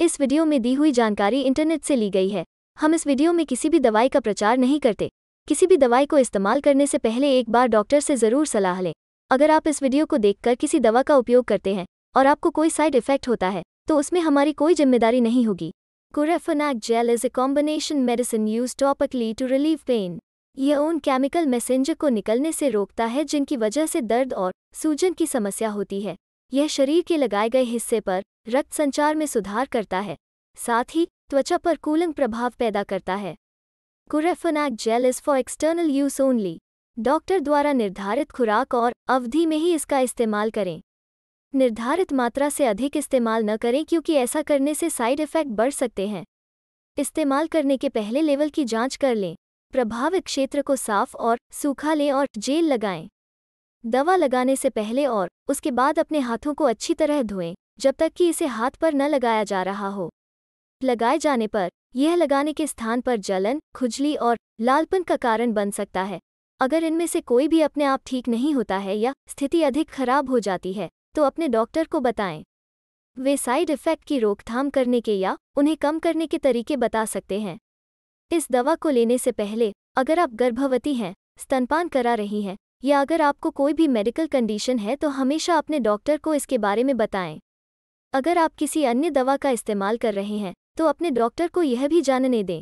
इस वीडियो में दी हुई जानकारी इंटरनेट से ली गई है हम इस वीडियो में किसी भी दवाई का प्रचार नहीं करते किसी भी दवाई को इस्तेमाल करने से पहले एक बार डॉक्टर से ज़रूर सलाह लें अगर आप इस वीडियो को देखकर किसी दवा का उपयोग करते हैं और आपको कोई साइड इफेक्ट होता है तो उसमें हमारी कोई जिम्मेदारी नहीं होगी कुरेफोनैक gel is a combination medicine use topically to relieve pain यह उन केमिकल मैसेंजर को निकलने से रोकता है जिनकी वजह से दर्द और सूजन की समस्या होती है यह शरीर के लगाए गए हिस्से पर रक्त संचार में सुधार करता है साथ ही त्वचा पर कूलिंग प्रभाव पैदा करता है कुरेफनाक gel is for external use only doctor द्वारा निर्धारित खुराक और अवधि में ही इसका इस्तेमाल करें निर्धारित मात्रा से अधिक इस्तेमाल न करें क्योंकि ऐसा करने से साइड इफ़ेक्ट बढ़ सकते हैं इस्तेमाल करने के पहले लेवल की जांच कर लें प्रभावित क्षेत्र को साफ और सूखा लें और जेल लगाएं दवा लगाने से पहले और उसके बाद अपने हाथों को अच्छी तरह धोएं जब तक कि इसे हाथ पर न लगाया जा रहा हो लगाए जाने पर यह लगाने के स्थान पर जलन खुजली और लालपन का कारण बन सकता है अगर इनमें से कोई भी अपने आप ठीक नहीं होता है या स्थिति अधिक खराब हो जाती है तो अपने डॉक्टर को बताएं वे साइड इफ़ेक्ट की रोकथाम करने के या उन्हें कम करने के तरीके बता सकते हैं इस दवा को लेने से पहले अगर आप गर्भवती हैं स्तनपान करा रही हैं या अगर आपको कोई भी मेडिकल कंडीशन है तो हमेशा अपने डॉक्टर को इसके बारे में बताएं अगर आप किसी अन्य दवा का इस्तेमाल कर रहे हैं तो अपने डॉक्टर को यह भी जानने दें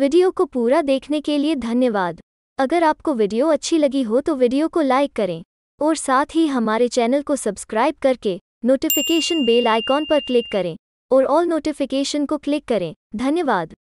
वीडियो को पूरा देखने के लिए धन्यवाद अगर आपको वीडियो अच्छी लगी हो तो वीडियो को लाइक करें और साथ ही हमारे चैनल को सब्सक्राइब करके नोटिफिकेशन बेल आइकॉन पर क्लिक करें और ऑल नोटिफिकेशन को क्लिक करें धन्यवाद